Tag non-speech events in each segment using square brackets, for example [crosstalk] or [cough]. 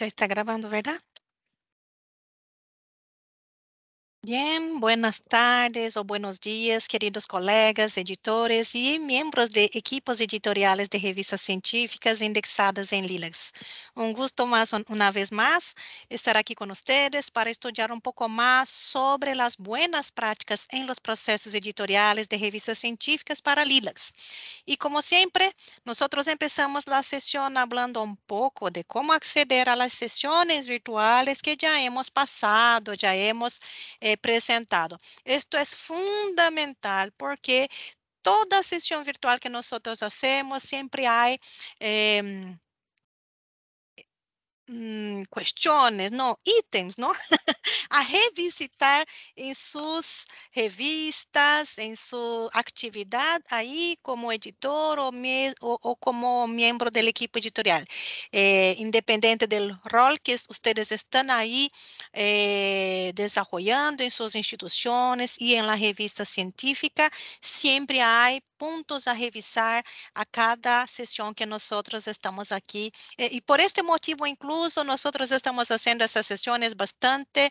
Já está gravando, verdade? Bien, buenas tardes o buenos días, queridos colegas, editores e membros de equipos editoriais de revistas científicas indexadas em Lilacs. Um gosto mais, uma vez mais, estar aqui com vocês para estudar um pouco mais sobre as boas práticas em los processos editoriais de revistas científicas para Lilacs. E como sempre, nós começamos a sessão falando um pouco de como acceder a las sesiones que já hemos passado, já hemos eh, presentado. Esto es fundamental porque toda sesión virtual que nosotros hacemos siempre hay... Eh, Mm, cuestiones, no, ítems, ¿no? [laughs] a revisitar en sus revistas, en su actividad ahí como editor o, como miembro del equipo editorial. Eh, independiente del rol que ustedes están ahí eh, desarrollando en sus instituciones y en la revista científica, siempre hay puntos a revisar a cada sesión que nosotros estamos aquí. Eh, y por este motivo incluso incluso nosotros estamos haciendo essas sesiones bastante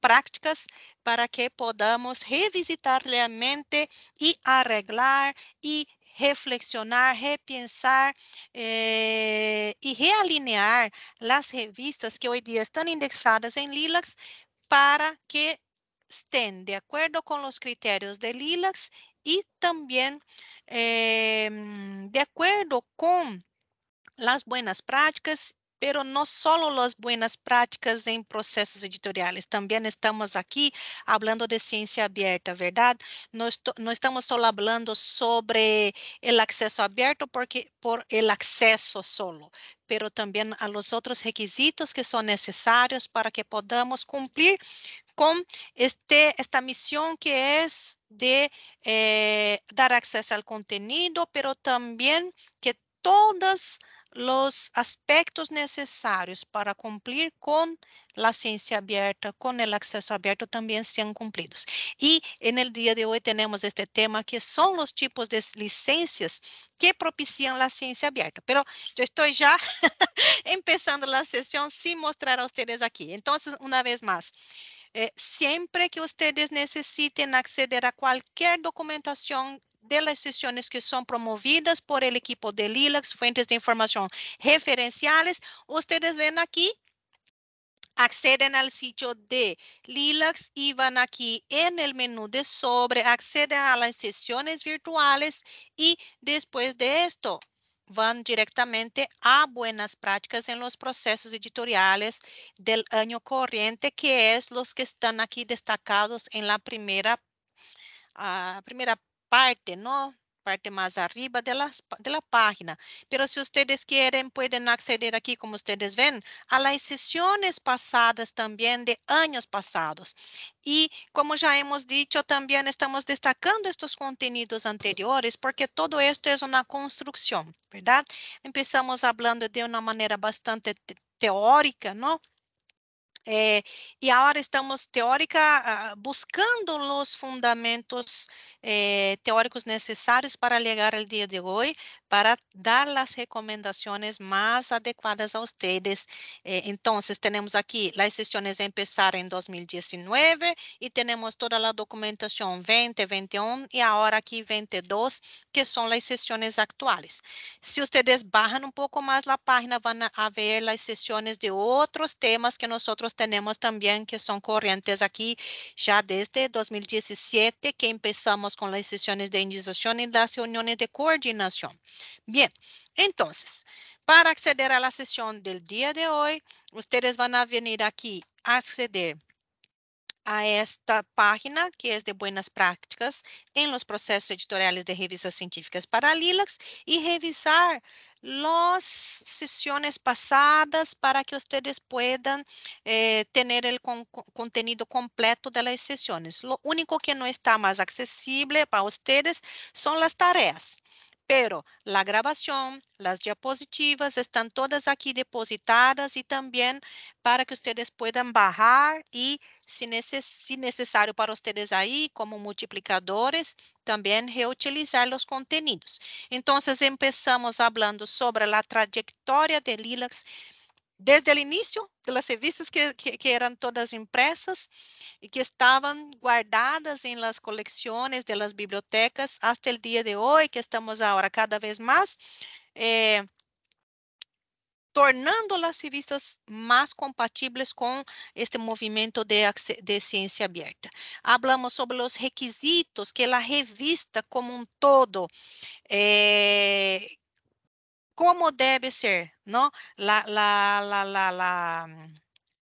prácticas para que podamos revisitar la mente y arreglar y reflexionar, repensar eh, y realinear las revistas que hoy día están indexadas en Lilacs para que estén de acuerdo con los criterios de Lilacs y también eh, de acuerdo con las buenas prácticas pero no solo las buenas prácticas en procesos editoriales, también estamos aquí hablando de ciencia abierta, ¿verdad? No, no estamos solo hablando sobre el acceso abierto porque por el acceso solo, pero también a los otros requisitos que son necesarios para que podamos cumplir con este, esta misión que es de eh, dar acceso al contenido, pero también que todas las los aspectos necesarios para cumplir con la ciencia abierta, con el acceso abierto, también sean cumplidos. Y en el día de hoy tenemos este tema que son los tipos de licencias que propician la ciencia abierta. Pero yo estoy ya [laughs] empezando la sesión sin mostrar a ustedes aquí. Entonces, una vez más, eh, siempre que ustedes necesiten acceder a cualquier documentación de sessões que são promovidas por o equipo de LILACS, fuentes de informação referenciales. Vocês ven aqui, acedem ao sítio de Lilacs e vão aqui, em el menu de sobre, acedem a as sessões virtuales e depois de esto vão directamente a boas práticas em los processos editoriales do ano corriente, que é os que estão aqui destacados em la primeira, a ah, primeira parte, ¿no? parte más arriba de la, de la página. Pero si ustedes quieren, pueden acceder aquí, como ustedes ven, a las sesiones pasadas también de años pasados. Y como ya hemos dicho, también estamos destacando estos contenidos anteriores porque todo esto es una construcción, ¿verdad? Empezamos hablando de una manera bastante teórica, ¿no? e eh, agora estamos teórica ah, buscando os fundamentos eh, teóricos necessários para chegar ao dia de hoje, para dar as recomendações mais adequadas a vocês. Eh, então, temos aqui as sessões começar em 2019 e temos toda a documentação 20, 21 e agora aqui 22, que são as sessões atuais. Se vocês barram um pouco mais a página, vão ver as sessões de outros temas que nós tenemos también que son corrientes aquí ya desde 2017 que empezamos con las sesiones de iniciación y las reuniones de coordinación. Bien, entonces, para acceder a la sesión del día de hoy, ustedes van a venir aquí, a acceder a esta página que é de buenas práticas em los processos editoriales de revistas científicas paralelas e revisar as sesiones passadas para que ustedes puedan eh, tener el con conteúdo completo das sessões. sesiones. Lo único que não está mais acessível para vocês são las tareas pero la grabación, las diapositivas están todas aquí depositadas y también para que ustedes puedan bajar y si, neces si necesario para ustedes ahí como multiplicadores, también reutilizar los contenidos. Entonces empezamos hablando sobre la trayectoria de Lilacs desde o início das revistas que, que, que, eram todas impressas e que estavam guardadas em las coleções de las bibliotecas até o dia de hoje, que estamos agora cada vez mais eh, tornando as revistas mais compatíveis com este movimento de, de ciência aberta. Hablamos sobre os requisitos que a revista como um todo eh, como deve ser, não? La, la, la, la, la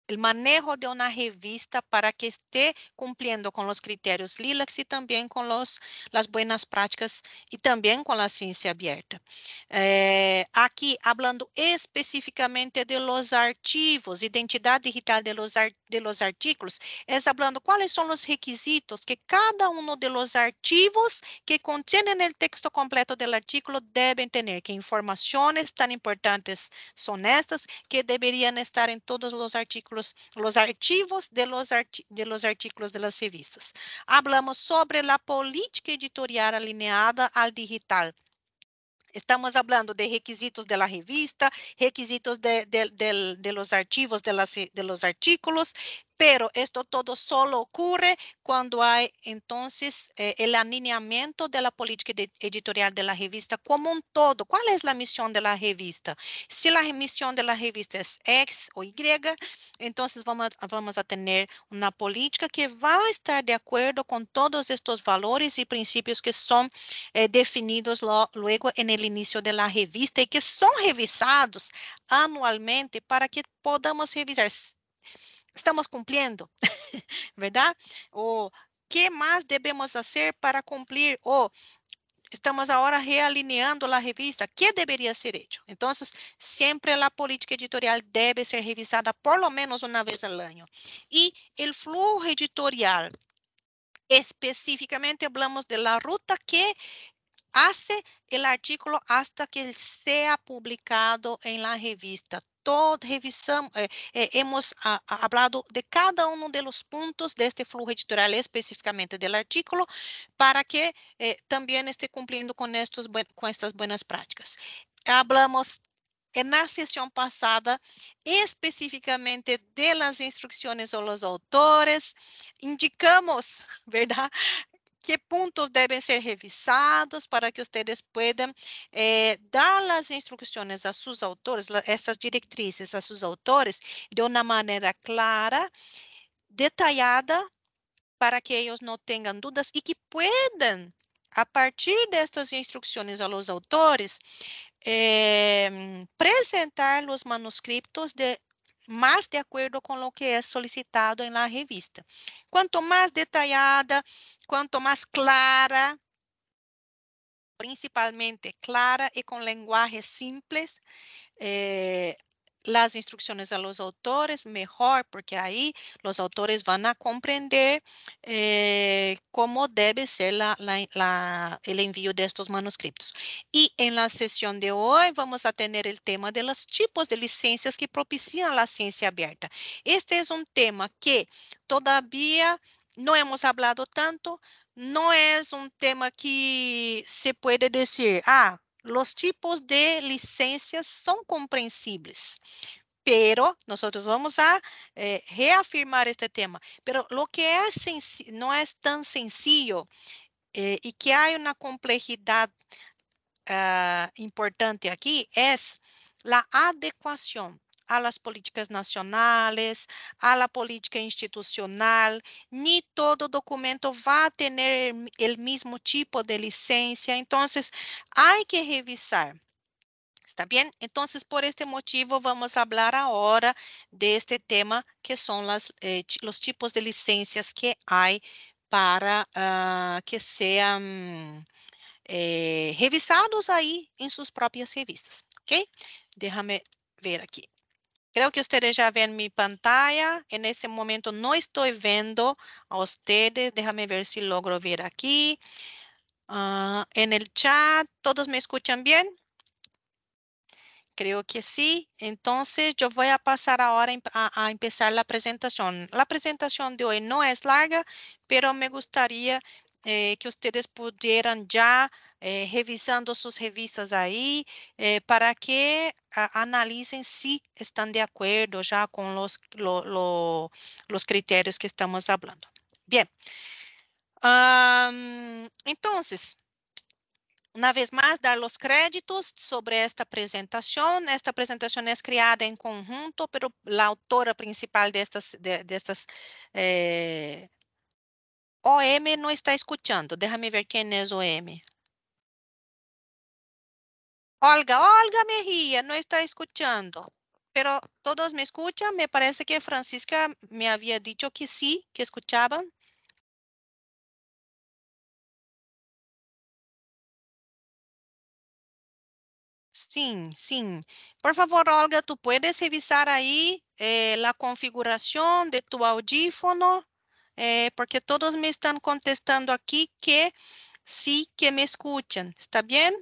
el manejo de una revista para que esté cumpliendo con los criterios LILACs y también con los, las buenas prácticas y también con la ciencia abierta. Eh, aquí, hablando específicamente de los archivos, identidad digital de los, de los artículos, es hablando cuáles son los requisitos que cada uno de los archivos que contienen el texto completo del artículo deben tener, que informaciones tan importantes son estas que deberían estar en todos los artículos artículos, los archivos de los, arti de los artículos de las revistas. Hablamos sobre la política editorial alineada al digital. Estamos falando de requisitos da revista, requisitos de, de, de, de los archivos de, las, de los artículos, Pero esto todo solo ocurre cuando hay entonces eh, el alineamiento de la política de, editorial de la revista como un todo. ¿Cuál es la misión de la revista? Si la misión de la revista es X o Y, entonces vamos, vamos a tener una política que va a estar de acuerdo con todos estos valores y principios que son eh, definidos lo, luego en el inicio de la revista y que son revisados anualmente para que podamos revisar estamos cumprindo, [laughs] verdade? O que mais devemos fazer para cumprir o estamos agora realineando a revista, que deveria ser feito? Então, sempre a política editorial deve ser revisada por lo menos uma vez ao ano. E o fluxo editorial, especificamente hablamos de la ruta que hace o artigo até que seja publicado em la revista todo, revisamos, eh, eh, hemos ah, hablado de cada uno de los puntos de este flujo editorial específicamente del artículo para que eh, también esté cumpliendo con, estos, con estas buenas prácticas. Hablamos na sessão passada, especificamente instrucciones instruções los autores, indicamos, [laughs] verdade, que pontos devem ser revisados para que vocês possam eh, dar as instruções a seus autores, essas diretrizes a seus autores de uma maneira clara, detalhada, para que eles não tenham dúvidas e que possam, a partir destas instruções aos a los autores, eh, apresentar los manuscritos de mas de acordo com o que é solicitado na revista. quanto mais detalhada, quanto mais clara, principalmente clara e com linguagem simples, eh, las instrucciones a los autores mejor, porque ahí los autores van a comprender eh, cómo debe ser la, la, la, el envío de estos manuscritos. Y en la sesión de hoy vamos a tener el tema de los tipos de licencias que propician la ciencia abierta. Este es un tema que todavía no hemos hablado tanto, no es un tema que se puede decir, ah, los tipos de licencias son comprensibles. Pero nosotros vamos a eh, reafirmar este tema. Pero lo que es no es tan sencillo eh, y que hay una complejidad uh, importante aquí es la adecuación a las políticas nacionales, a la política institucional, ni todo documento va a tener el mismo tipo de licencia. Entonces, hay que revisar. ¿Está bien? Entonces, por este motivo, vamos a hablar ahora de este tema que son las, eh, los tipos de licencias que hay para uh, que sean eh, revisados aí em suas próprias revistas, ok? Deixa-me ver aqui. Creo que ustedes ya ven mi pantalla. En ese momento no estoy viendo a ustedes. Déjame ver si logro ver aquí. Ah, en el chat, ¿todos me escuchan bien? Creo que sí. Entonces, yo voy a pasar ahora a, em-, empezar la presentación. La presentación de hoy no es larga, pero me gustaría eh, que vocês puderam já eh, revisando suas revistas aí, eh, para que a, analisem se estão de acordo já com os, lo, lo, os critérios que estamos falando. Bem, um, então, uma vez mais, dar os créditos sobre esta apresentação. Esta apresentação é criada em conjunto, pero a autora principal destas, de, destas eh, OM não está deixa Déjame ver quem é o OM. Olga, Olga Mejia, não está escutando. Pero todos me escutam. Me parece que Francisca me havia dicho que sim, que escutavam. Sim, sim. Por favor, Olga, tu puedes revisar aí eh, a configuração de tu audífono? Eh, porque todos me están contestando aquí que sí que me escuchan. ¿Está bien?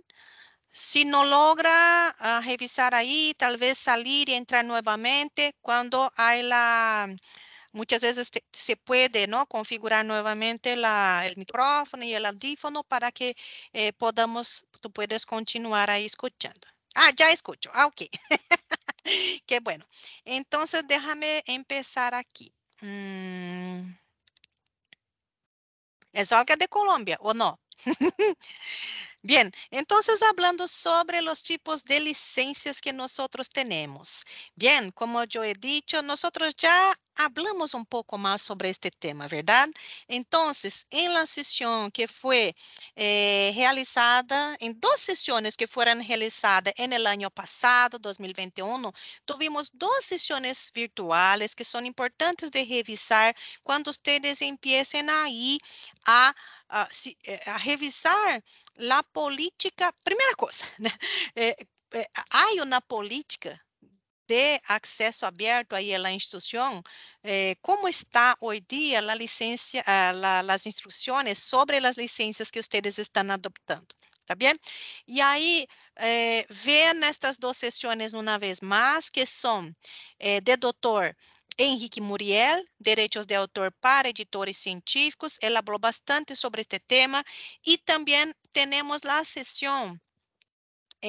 Si no logra ah, revisar ahí, tal vez salir y entrar nuevamente cuando hay la... Muchas veces se puede ¿no? configurar nuevamente la, el micrófono y el audífono para que eh, podamos, tú puedes continuar ahí escuchando. Ah, ya escucho. Ah, ok. [laughs] Qué bueno. Entonces, déjame empezar aquí. Mm. salga de Colombia o no. [laughs] Bien, entonces hablando sobre los tipos de licencias que nosotros tenemos. Bien, como yo he dicho, nosotros ya hablamos um pouco mais sobre este tema, verdade? Então, en la sesión que foram eh, realizada, en que foram realizadas en el año 2021, tuvimos duas sessões virtuales que são importantes de revisar quando vocês empiecen aí a a, eh, a, revisar a política. Primeira coisa, né? [laughs] É, eh, é, eh, há uma política de acesso aberto aí à instituição, eh, como está hoje dia a licença, ah, as instruções sobre as licenças que vocês estão adoptando, tá bem? E aí, eh, ver nestas duas sessões uma vez mais, que são eh, de doutor Henrique Muriel, Direitos de Autor para Editores Científicos, ele falou bastante sobre este tema, e também temos a sessão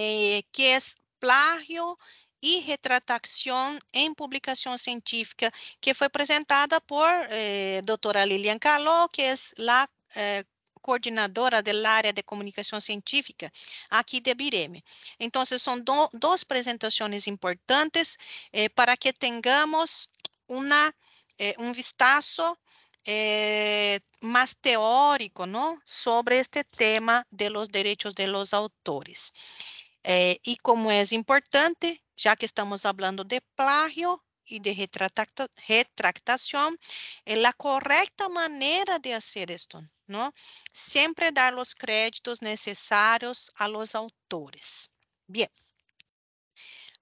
eh, que é plágio e retratação em publicação científica, que foi apresentada por eh, doutora Lilian Caló, que é lá eh, coordenadora da área de comunicação científica aqui de Bireme. Então, são do, duas apresentações importantes eh, para que tenhamos uma, eh, um vistazo eh, mais teórico sobre este tema de los derechos de los autores. Eh, e como é importante, já que estamos hablando de plagio e de retractação, é a correta maneira de fazer isso, não? Sempre dar os créditos necessários a los autores. Bem.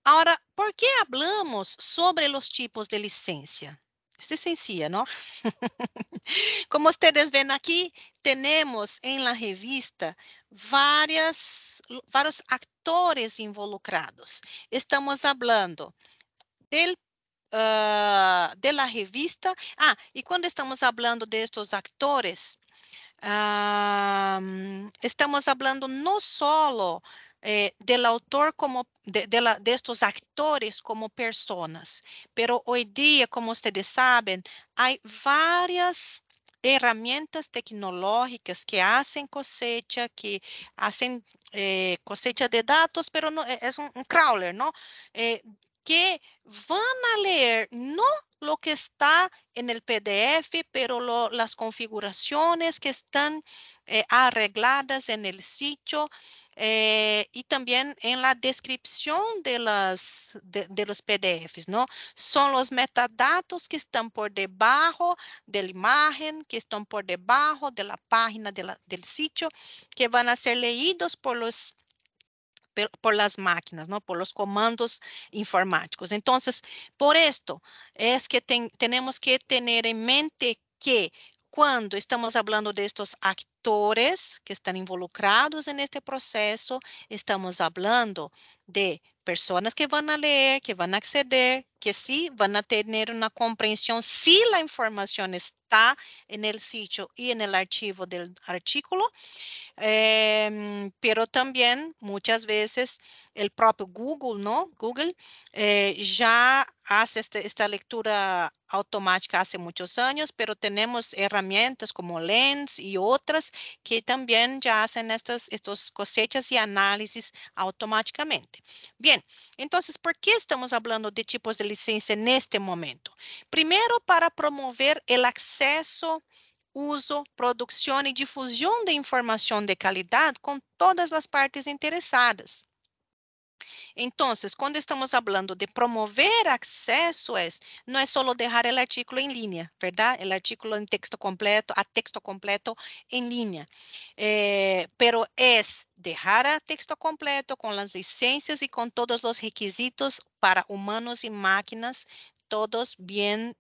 Agora, ¿por que hablamos sobre los tipos de licença? Usted sencilla, ¿no? [laughs] Como ustedes ven aquí, tenemos en la revista varias, varios actores involucrados. Estamos hablando del Uh, de la revista. Ah, e quando estamos falando destes actores, uh, estamos falando no solo eh, del autor como de, de, la, de, estos actores como personas. Pero hoy día, como ustedes saben, hay varias herramientas tecnológicas que hacen cosecha, que hacen eh, cosecha de datos, pero no, es un, un crawler, ¿no? Eh, que van a leer no lo que está en el PDF, pero las configuraciones que están eh, arregladas en el sitio eh, y también en la descripción de, las, de, los PDFs, ¿no? Son los metadatos que están por debajo de la imagen, que están por debajo de la página del sitio, que van a ser leídos por los por las máquinas, ¿no? por los comandos informáticos. Entonces, por esto es que ten, tenemos que tener en mente que quando estamos falando destes atores que estão involucrados neste processo, estamos falando de pessoas que vão leer, que vão acceder, que sí van a tener una comprensión si la información está en el sitio y en el archivo del artículo, em, pero también muchas veces el propio Google, ¿no? Google eh, ya hace este, esta lectura automática hace muchos años, pero tenemos herramientas como Lens y otras que también ya hacen estas, estas cosechas y análisis automáticamente. Bien, entonces, ¿por qué estamos hablando de tipos de licença neste momento. primeiro para promover o acesso, uso, produção e difusão de informação de qualidade com todas as partes interessadas. Então, quando estamos falando de promover acesso, não é só deixar o el artículo em linha, O El artículo em texto completo, a texto completo em linha, mas eh, é deixar o a texto completo com as licenças e com todos os requisitos para humanos e máquinas todos bem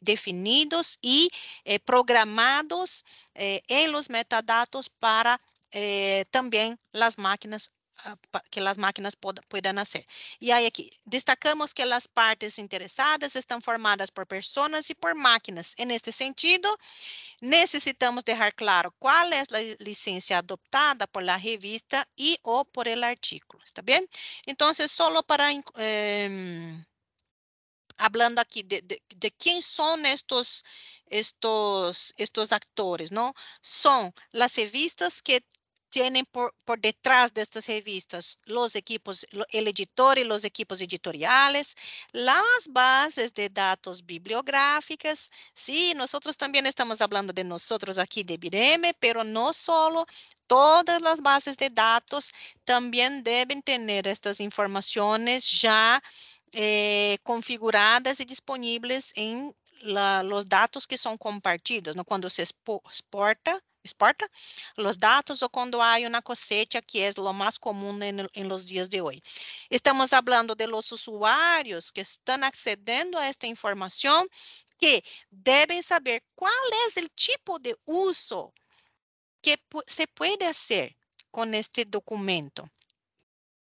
definidos e eh, programados eh, los metadatos para eh, também as máquinas que as máquinas puedan hacer. E aí aqui, destacamos que as partes interessadas estão formadas por pessoas e por máquinas. En este sentido, necessitamos deixar claro qual é a licença adoptada por la revista e ou por el artículo, ¿está bem? Então, solo para... Eh, hablando aqui de, de, de, quién son estos, estos, estos actores, não? São as revistas que tienen por, por, detrás de estas revistas los equipos, el editor y los equipos editoriales, las bases de datos bibliográficas. Sí, nosotros también estamos hablando de nosotros aquí de Bireme, pero no solo, todas las bases de datos también deben tener estas informaciones ya eh, configuradas y disponibles en la, los datos que são compartidos, no? quando se exporta exporta os dados ou quando há uma cosecha, que é o mais comum em en, los dias de hoy. Estamos hablando de los usuarios que están accediendo a esta información que deben saber cuál es el tipo de uso que se puede hacer con este documento.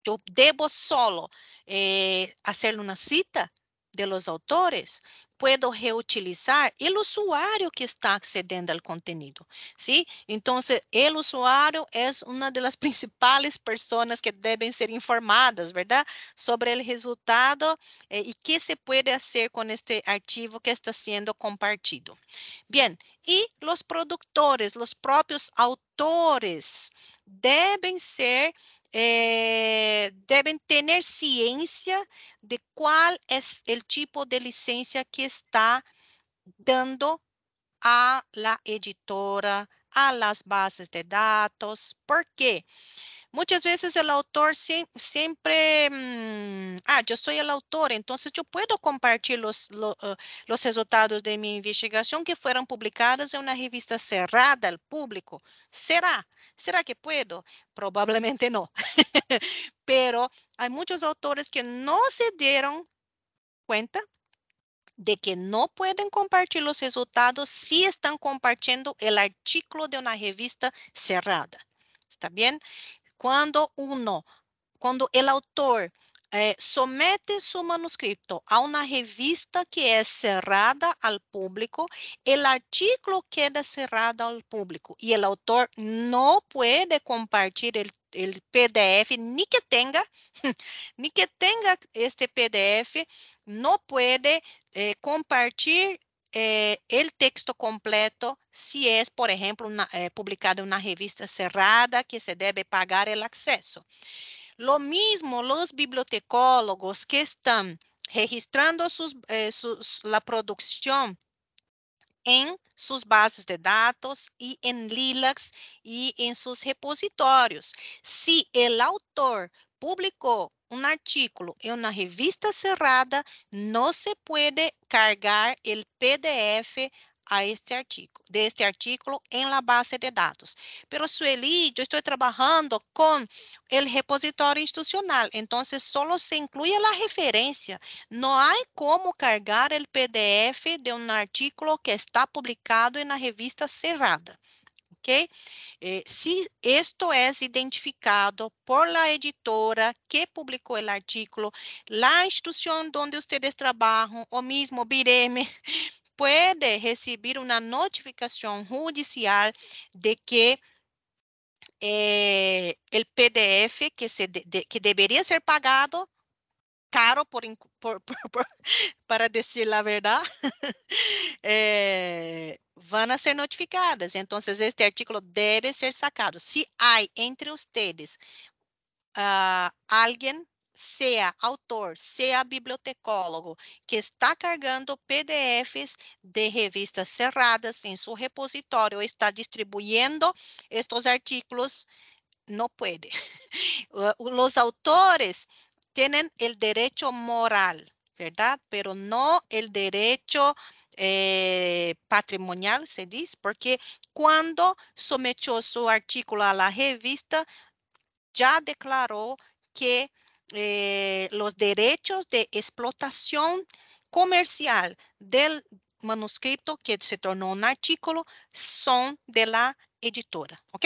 Yo debo solo eh, hacer una cita de los autores, puedo reutilizar o usuário que está accediendo ao contenido, ¿sí? Entonces, o usuário é uma das [laughs] principais pessoas que devem ser informadas, ¿verdad? Sobre o resultado eh, e que se pode fazer com este arquivo que está sendo compartido. Bien, e os produtores, os próprios autores devem ser, eh, devem ter ciência de qual é o tipo de licença que está dando a la editora, a las bases de dados. Por quê? Porque Muchas veces el autor siempre, mm, ah, yo soy el autor, entonces yo puedo compartir los, eh, los resultados de mi investigación que fueron publicados en una revista cerrada al público. ¿Será? ¿Será que puedo? Probablemente no. [laughs] Pero hay muchos autores que no se dieron cuenta de que no pueden compartir los resultados si están compartiendo el artículo de una revista cerrada. ¿Está bien? Cuando uno, quando o autor eh, somete seu manuscrito a uma revista que é cerrada ao público, o artigo queda cerrado ao público e o autor não pode compartilhar o PDF, nem que tenha, [laughs] nem que tenha este PDF, não pode eh, eh, el texto completo si es, por ejemplo, una, eh, publicado en una revista cerrada que se debe pagar el acceso. Lo mismo los bibliotecólogos que están registrando sus, eh, sus, la producción em suas bases de dados e em Lilacs e em seus repositórios. Se o autor publicou um artículo em uma revista cerrada, não se pode cargar o PDF a este artigo de este artículo em la base de dados. Pero Sueli, eu estou trabalhando com o repositório institucional, então só se inclui a referência. Não há como cargar o PDF de um artículo que está publicado em uma revista cerrada ok? Eh, se isto é es identificado por la editora que publicou el artículo, la institución donde ustedes trabajan o mesmo Bireme [laughs] puede recibir una notificación judicial de que eh, el PDF que, se de, de, que debería ser pagado caro, por, [laughs] por, por, para dizer [laughs] eh, a verdade, é, vão ser notificadas. Então, este artículo deve ser sacado. Se há entre vocês uh, ah, alguém, seja autor, seja bibliotecólogo, que está carregando PDFs de revistas cerradas em seu repositório, está distribuindo estes artículos, não pode. [laughs] Os autores tienen el derecho moral, ¿verdad? Pero no el derecho eh, patrimonial, se dice, porque cuando sometió su artículo a la revista, ya declaró que eh, los derechos de explotación comercial del manuscrito que se tornó un artículo son de la editora, ¿ok?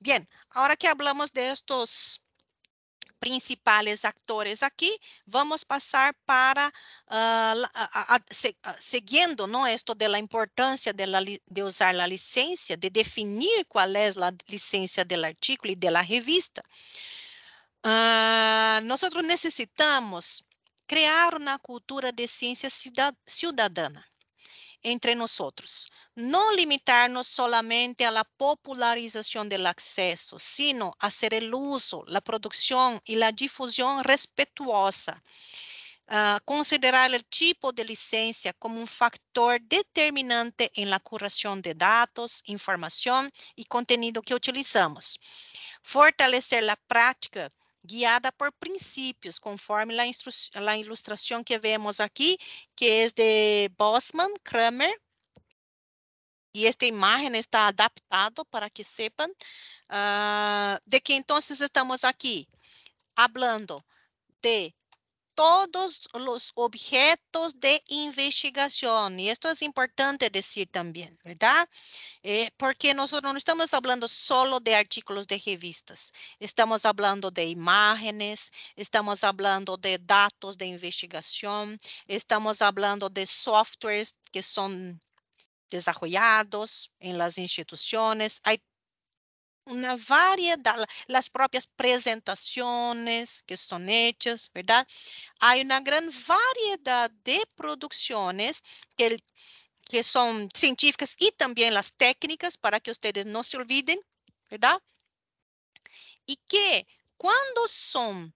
Bien, ahora que hablamos de estos principais atores aqui, vamos passar para, uh, a, a, a, seguindo não isto da importância de, la, de usar a licença, de definir qual é a licença do artigo e da revista. Uh, ah, Nós necessitamos criar uma cultura de ciência cidadana entre não limitar limitarnos solamente a la popularização do acesso, sino ser o uso, a produção e a difusão respetuosa. Uh, considerar o tipo de licença como um fator determinante em la curação de dados, informação e conteúdo que utilizamos. Fortalecer a prática guiada por princípios, conforme a ilustração que vemos aqui, que é de Bosman, Kramer, e esta imagem está adaptada para que sepam uh, de que então estamos aqui, falando de todos los objetos de investigación. Y esto es importante decir también, ¿verdad? Eh, porque nosotros no estamos hablando solo de artículos de revistas. Estamos hablando de imágenes, estamos hablando de datos de investigación, estamos hablando de softwares que son desarrollados en las instituciones. Hay una variedad, las propias presentaciones que son hechas, ¿verdad? Hay una gran variedad de producciones que, que son científicas y también las técnicas para que ustedes no se olviden, ¿verdad? E que, quando são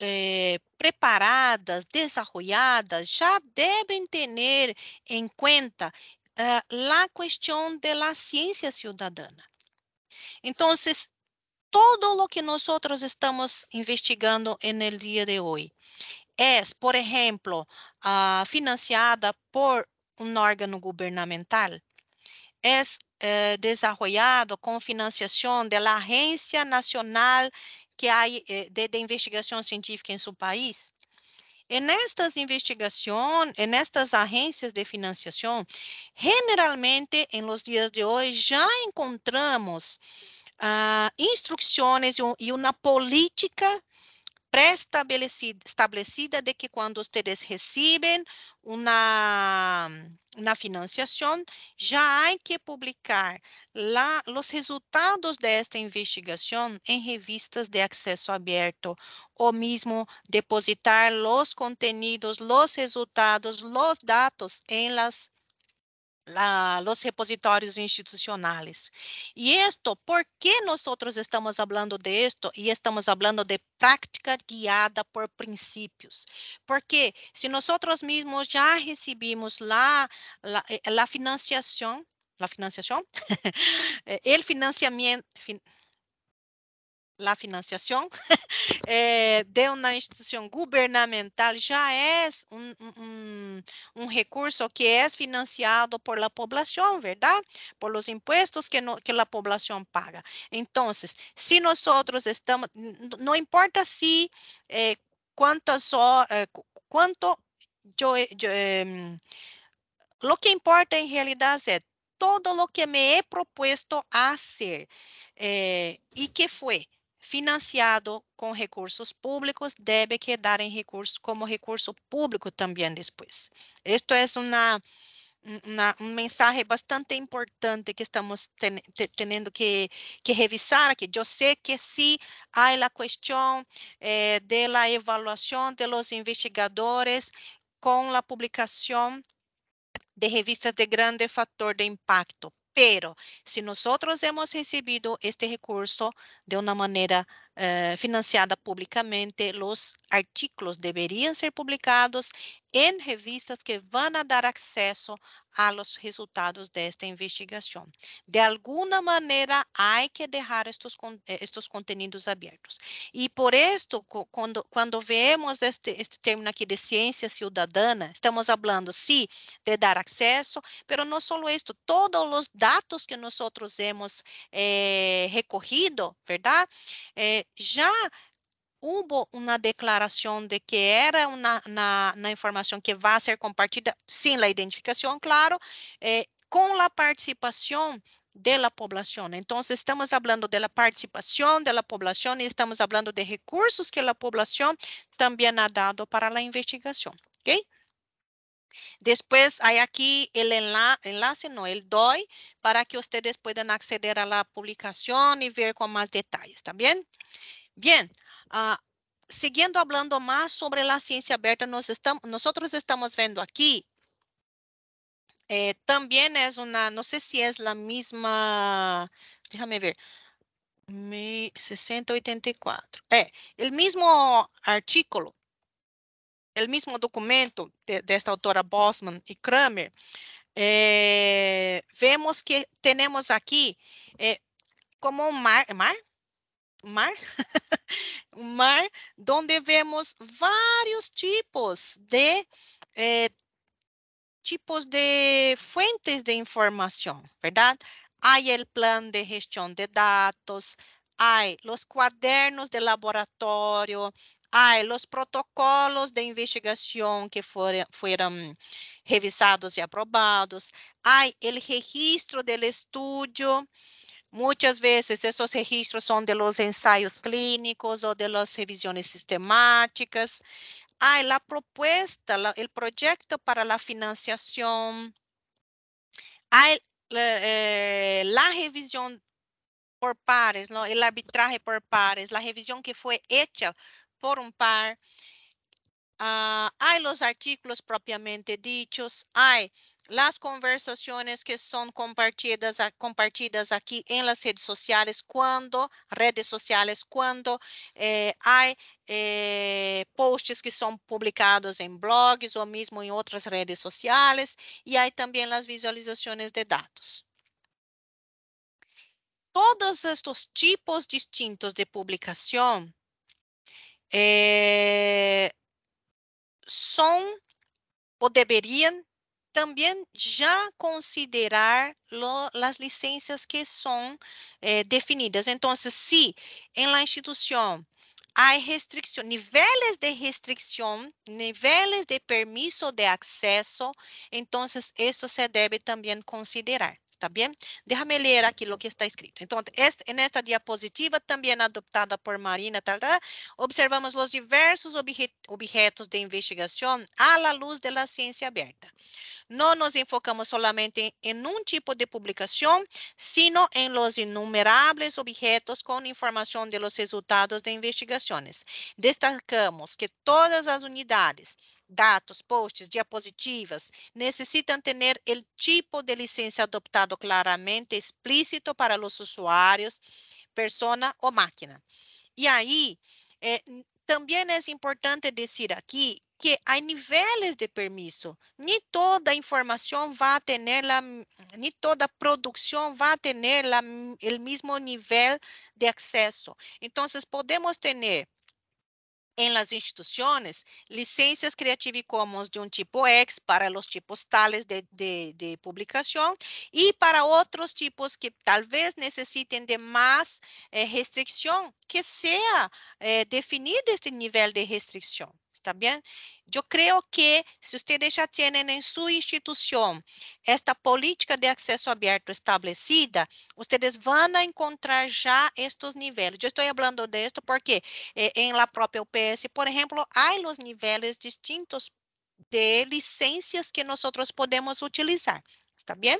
eh, preparadas, desarrolladas, já devem ter em conta eh, a questão da ciência cidadana. Então, todo o que nós estamos investigando no dia de hoje é, por exemplo, uh, ah, financiada por um órgão governamental, é eh, desarrollado com financiação da Agencia Nacional que há eh, de, de Científica em seu país, En estas investigações, en estas agencias de financiación, generalmente en los días de hoy ya encontramos uh, instrucciones uma y una política preestabelecida de que quando vocês recebem uma, uma financiação, já há que publicar lá os resultados desta investigação em revistas de acesso aberto, ou mesmo depositar os contenidos, os resultados, os dados em las os los repositorios institucionales. isto, ¿por que nós estamos falando de esto? e estamos falando de prática guiada por princípios? Porque se nós mesmos já recebemos lá, la, a financiação, eh, la financiación, [laughs] el fin, la financiación [laughs] eh, de una institución gubernamental ya es é un, un, un, recurso que es é financiado por la población, ¿verdad? Por los impuestos que, no, que la población paga. Entonces, si nosotros estamos, no importa si eh, cuántas eh, cuánto yo, yo lo que importa en realidad es todo lo que me he propuesto hacer eh, y que fue financiado com recursos públicos, deve quedar em recurso, como recurso público também depois. Isto é uma, uma, uma mensagem bastante importante que estamos tendo que, que revisar aqui. Eu sei que sim, há a questão eh, da avaliação dos investigadores com a publicação de revistas de grande fator de impacto, Pero se nós temos recebido este recurso de uma maneira eh, financiada públicamente, os artículos deveriam ser publicados em revistas que vão dar acesso aos resultados desta investigação. De alguma maneira, há que deixar estes, eh, estes conteúdos abertos. E por isto, quando, quando vemos este, este termo aqui de ciência cidadana, estamos falando, sim, de dar acesso, mas não só isto, todos os dados que nós temos eh, recorrido, verdade? Eh, já Houve uma declaração de que era uma, na, na informação que vai ser compartilhada, sem a identificação, claro, eh, com a participação de la então estamos falando de la da de la estamos falando de recursos que a população também ha dado para a investigação ok Después hay aquí el enla enlace, no, el DOI, para que ustedes puedan acceder a la publicación y ver con más detalles. ¿Está bien? Bien, Ah, siguiendo hablando más sobre la ciencia abierta, nos estamos, nosotros estamos viendo aquí, eh, también es una, no sé si es la misma, déjame ver, 1684, eh, el mismo artículo, el mismo documento de, esta autora Bosman y Kramer, eh, vemos que tenemos aquí eh, como un mar, mar, mar, [laughs] um [laughs] mar onde vemos vários tipos de eh, tipos de fuentes de información, ¿verdad? Hay el plan de gestión de datos, hay los cuadernos de laboratorio, hay los protocolos de investigación que fueron, revisados y aprobados, hay el registro del estudio, Muchas veces esos registros son de los ensayos clínicos o de las revisiones sistemáticas. Hay la propuesta, el proyecto para la financiación. Hay eh, la revisión por pares, ¿no? el arbitraje por pares, la revisión que fue hecha por un par. Uh, hay los artículos propiamente dichos, hay las conversaciones que son compartidas, compartidas aquí en las redes sociales, cuando, redes sociales, cuando eh, hay eh, posts que son publicados en blogs o mismo en otras redes sociales, y hay también las visualizaciones de datos. Todos estos tipos distintos de publicación eh, son deberían también já considerar lo, as licenças que são eh, definidas. Então, se si, em la instituição há níveis de restrição, níveis de permiso de acesso, então isso se deve também considerar. ¿Está deixa-me ler aqui o que está escrito. Então, en esta diapositiva, também adoptada por Marina Tardada, observamos os diversos objetos de investigação à la luz de la aberta não nos enfocamos solamente em um tipo de publicação, sino em los innumerables objetos com informação de los resultados de investigaciones. Destacamos que todas las unidades datos, posts, diapositivas, necessitam ter o tipo de licença adoptado claramente explícito para os usuários, persona ou máquina. E aí eh, também é importante dizer aqui que há níveis de permiso. Nem toda informação vai ter, nem toda produção vai ter o mesmo nível de acesso. Então, podemos ter en las instituciones, licencias Creative Commons de un tipo X para los tipos tales de, publicación y para otros tipos que tal vez necesiten de más eh, restricción, que sea eh, definido este nivel de restricción. ¿Está bem? Eu creio que se vocês já têm em sua instituição esta política de acesso aberto establecida, vocês vão encontrar já estes níveis. Eu estou falando de esto porque eh, la própria UPS, por exemplo, há los níveis distintos de licenças que nós podemos utilizar. ¿Está bem?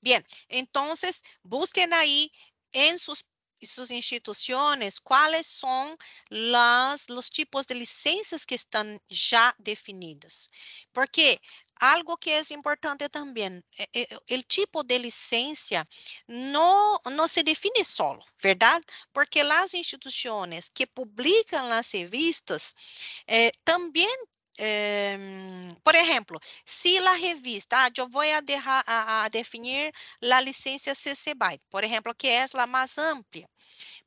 Bem, então, busquem aí em sus y sus instituciones, cuáles son las, los tipos de licencias que están ya definidas. Porque algo que es importante también, el tipo de licencia no, no se define solo, ¿verdad? Porque las instituciones que publican las revistas eh, también eh, por exemplo, se a revista, ah, vou voy a, licença a, a, definir CC BY, por exemplo, que é a mais ampla,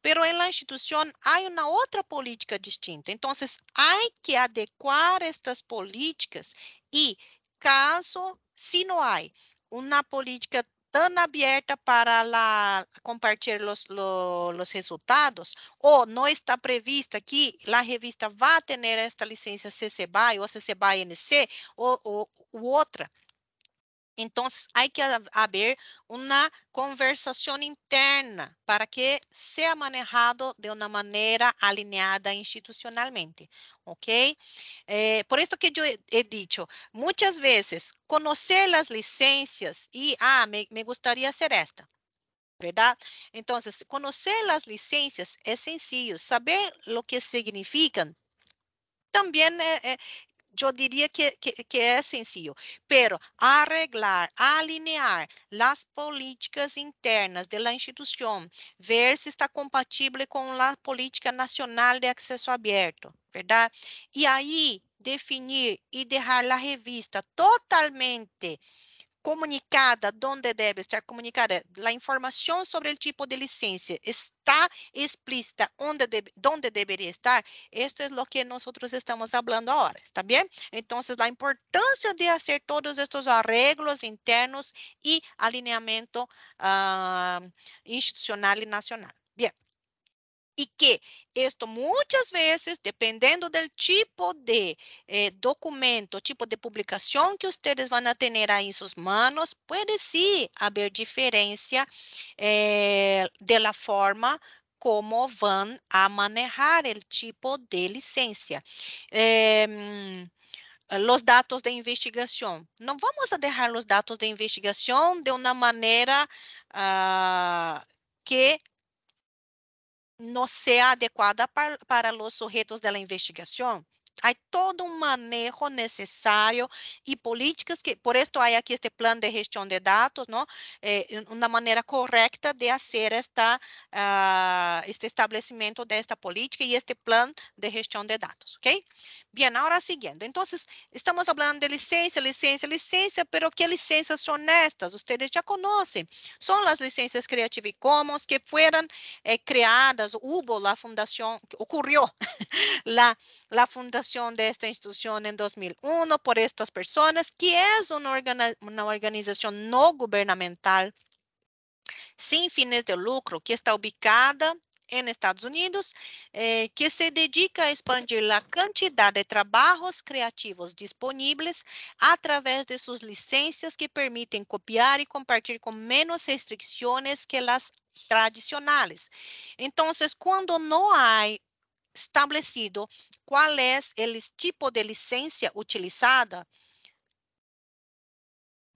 mas em instituição há hay una política distinta. Então, há que adequar estas políticas e, caso, se não hay uma política están abiertas para la, compartir los, los, resultados o no está prevista que la revista va a tener esta licencia CC BY o CC BY NC o, o u otra. Então, há que haver uma conversação interna para que seja manejado de uma maneira alinhada institucionalmente, ok? Eh, por isso que eu he dicho, muitas vezes, conhecer as licenças e, ah, me, me gostaria ser esta, verdade? Então, conhecer as licenças é sencillo, saber o que também é, eh, eu diria que, que, que, sencillo, pero arreglar, alinear las políticas internas de la institución, ver si está compatible con la política nacional de acceso abierto, ¿verdad? E aí definir e dejar la revista totalmente comunicada onde deve estar comunicada a informação sobre o tipo de licença está explícita onde deve, onde deveria estar, esto es lo que nós estamos hablando agora, ¿está bem? Então, a importância de fazer todos estes arreglos internos e alinhamento uh, ah, institucional e nacional. Bien y que esto muchas veces, dependiendo del tipo de eh, documento, tipo de publicación que ustedes van a tener ahí en sus manos, puede sí haber diferencia eh, de la forma como van a manejar el tipo de licencia. Eh, los dados de investigación. No vamos a dejar los datos de investigación de una manera uh, que não ser adequada para, para os sujetos de investigação Há todo um manejo necessário e políticas que, por isso, há aqui este plano de gestão de dados, não? É eh, uma maneira correta de fazer esta, uh, este estabelecimento desta política e este plano de gestão de dados, ok? Bem, agora seguindo. Então, estamos falando de licença, licença, licença, mas que licenças são estas? Vocês já conhecem. São as licenças Creative Commons que foram eh, criadas, houve a fundação, ocorreu, [laughs] a fundação de esta institución en 2001 por estas personas, que es una, organização una organización no gubernamental sem fines de lucro, que está ubicada em Estados Unidos, eh, que se dedica a expandir a quantidade de trabalhos criativos disponíveis através de suas licenças que permitem copiar e compartilhar com menos restrições que as tradicionais. Então, quando não há estabelecido qual é o tipo de licença utilizada,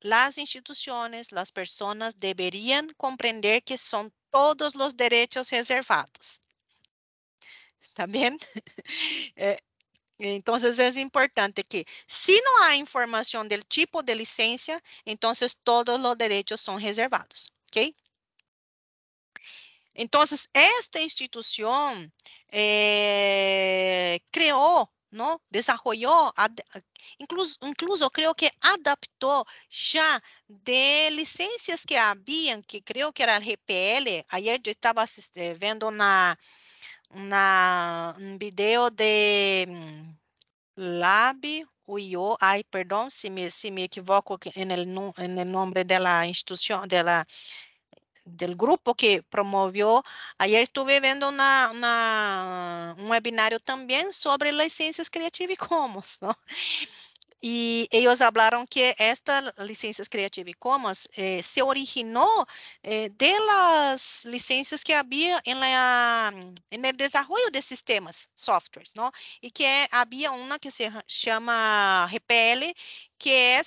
as instituições, as pessoas deveriam compreender que são todos os direitos reservados. Está bem? então, é importante que, se não há informação do tipo de licença, então todos os direitos são reservados, ok? Entonces, esta institución eh, creó, ¿no? desarrolló, incluso, incluso creo que adaptó ya de licencias que habían, que creo que era el GPL, ayer yo estaba eh, viendo una, una, un video de hum, Lab UIO, ai, perdão, se me, se me equivoco en el, en el nombre de la institución, de la del grupo que promovió. Ayer estuve viendo una, una, un webinario también sobre las licencias Creative Commons, ¿no? E eles falaram que esta licenças Creative Commons eh, se originou eh, das licenças que havia em la, no desenvolvimento de sistemas, softwares, E que havia uma que se chama GPL, que é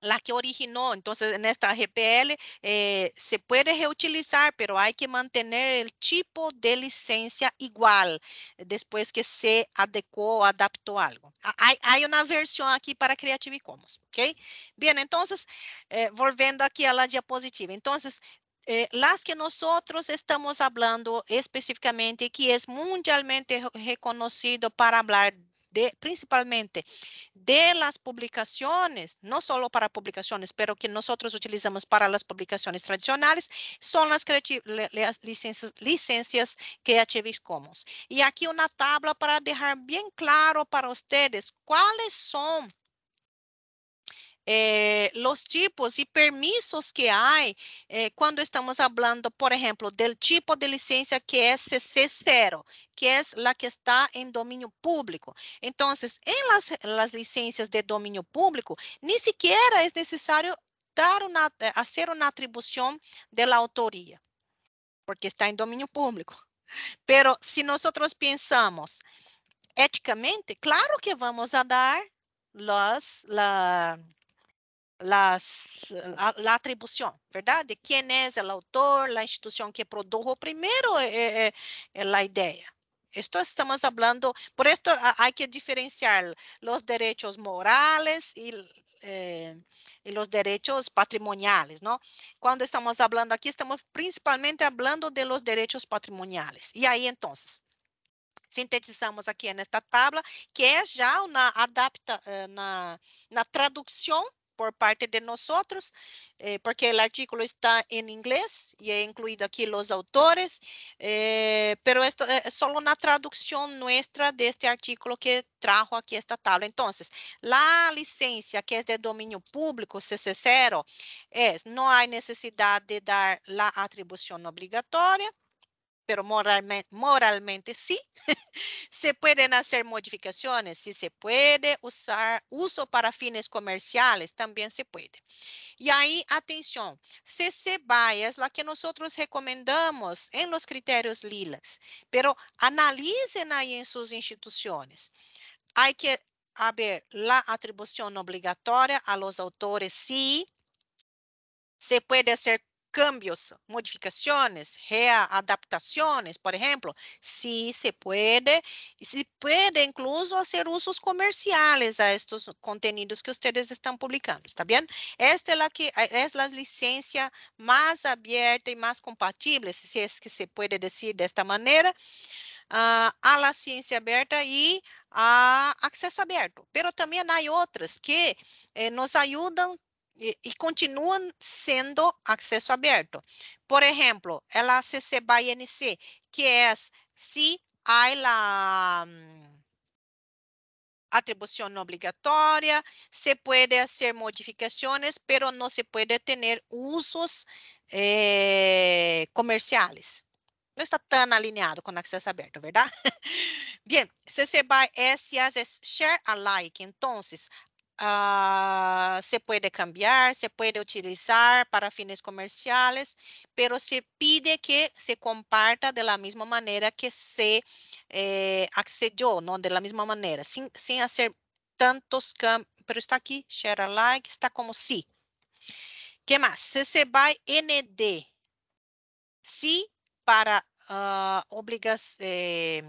la que originó. Entonces, en esta GPL eh, se puede reutilizar, pero hay que mantener el tipo de licencia igual eh, después que se adecuó o adaptó algo. Ah, hay, hay, una versión aquí para Creative Commons, ¿ok? Bien, entonces, eh, volviendo aquí a la diapositiva. Entonces, eh, las que nosotros estamos hablando específicamente, que es mundialmente reconocido para hablar principalmente de las publicaciones, no solo para publicaciones, pero que nosotros utilizamos para las publicaciones tradicionales, son las, licencias, licencias Creative Commons. Y aquí una tabla para dejar bien claro para ustedes cuáles son eh, tipos e permisos que há eh, estamos falando, por exemplo, do tipo de licença que é CC0, que é a que está em dominio público. Então, em las, las de dominio público, nem sequer é necessário dar una, eh, hacer uma atribuição de la porque está em dominio público. Pero si nós pensamos éticamente, claro que vamos a dar las, la, las, la, ah, la, atribución, ¿verdad? De quién es el autor, la institución que produjo primero eh, eh, eh, eh la idea. Esto estamos hablando, por esto ah, hay que diferenciar los derechos morales y, eh, y los derechos patrimoniales, ¿no? Cuando estamos hablando aquí, estamos principalmente hablando de los derechos patrimoniales. Y ahí entonces, sintetizamos aqui nesta tabla, que é já na, adapta, eh, na, na tradução por parte de nós outros, eh, porque o artigo está em inglês e é incluído aqui os autores, eh, é eh, só na tradução nossa deste artigo que trajo aqui esta tabla. Então, a licença que é de domínio público, CC0, não há necessidade de dar a atribuição obrigatória, pero moralmente, moralmente sí, [laughs] se pueden hacer modificaciones, si se puede usar uso para fines comerciales, también se puede. Y ahí, atención, CCBY es la que nosotros recomendamos en los criterios lilas, pero analicen ahí en sus instituciones. Hay que haber la atribución obligatoria a los autores, sí, se puede hacer cambios, modificaciones, readaptaciones, por ejemplo, sí se puede, se puede incluso hacer usos comerciales a estos contenidos que ustedes están publicando, ¿está bien? Esta es la, que, eh, es la licencia más abierta y más compatible, si es que se puede decir de esta manera, Uh, a la ciência aberta e a acesso aberto. Pero também há outras que eh, nos ajudam e, e continuam sendo acesso aberto. Por exemplo, a ACC BY-NC, que é se há a atribuição obrigatória, se pode fazer modificações, mas não se pode ter usos eh, não está tão alinhado com acesso aberto, verdade? [laughs] Bem, CC BY é se as share alike. Então, Uh, se puede cambiar, se puede utilizar para fines comerciales, pero se pide que se comparta de la misma manera que se eh, accedió, ¿no? De la misma manera, sin, sin hacer tantos cambios. Pero está aquí, share alike, está como sí. ¿Qué más? Se se va ND. Sí para uh, obligas, eh,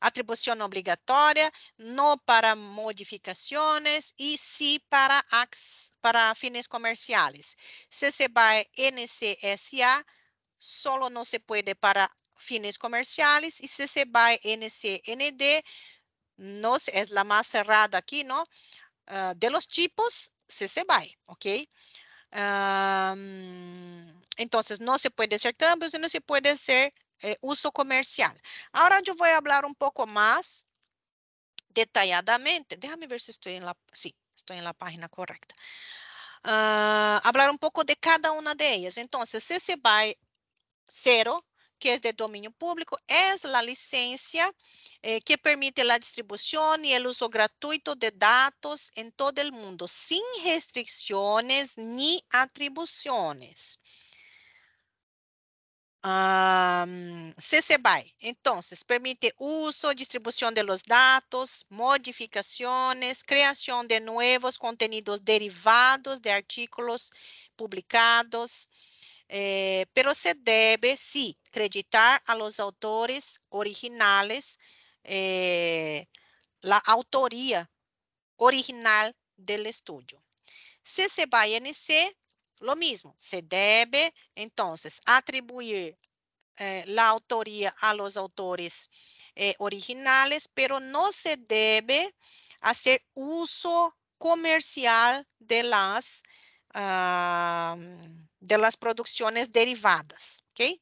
atribuição obrigatória, não para modificações e sim para, para fines comerciais. Se se NCSA, só não se pode para fines comerciais e se se NCND, é a mais cerrada aqui, ¿no? Uh, de los tipos, se ¿ok? Ah, um, entonces, se puede ser cambios e não se puede ser eh, uso comercial. Ahora yo voy a hablar un poco más detalladamente. Déjame ver si estoy en la, sí, estoy en la página correcta. Uh, hablar un poco de cada una de ellas. Entonces, CC BY 0, que es de dominio público, es la licencia eh, que permite la distribución y el uso gratuito de datos en todo el mundo, sin restricciones ni atribuciones. Ah, CC BY. Entonces, permite uso, distribuição de los datos, modificaciones, creación de nuevos contenidos derivados de artículos publicados, eh, pero se debe, sí, acreditar a los autores originales eh, la autoría original del estudio. CC BY NC Lo mismo, se debe entonces atribuir eh, la autoría a los autores eh, originales, pero no se debe hacer uso comercial de las, uh, de las producciones derivadas, ¿ok?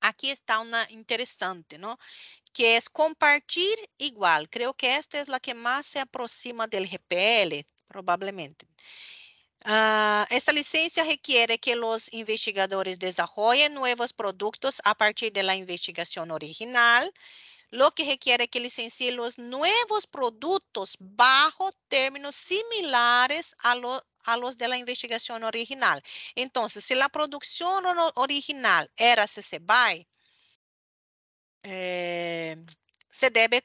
Aquí está una interesante, ¿no? Que es compartir igual. Creo que esta es la que más se aproxima del GPL, probablemente. Uh, esta licencia requiere que los investigadores desarrollen nuevos productos a partir de la investigación original, lo que requiere que licencie los nuevos productos bajo términos similares a, lo, a los de la investigación original. Entonces, si la producción original era CCBY, eh, se debe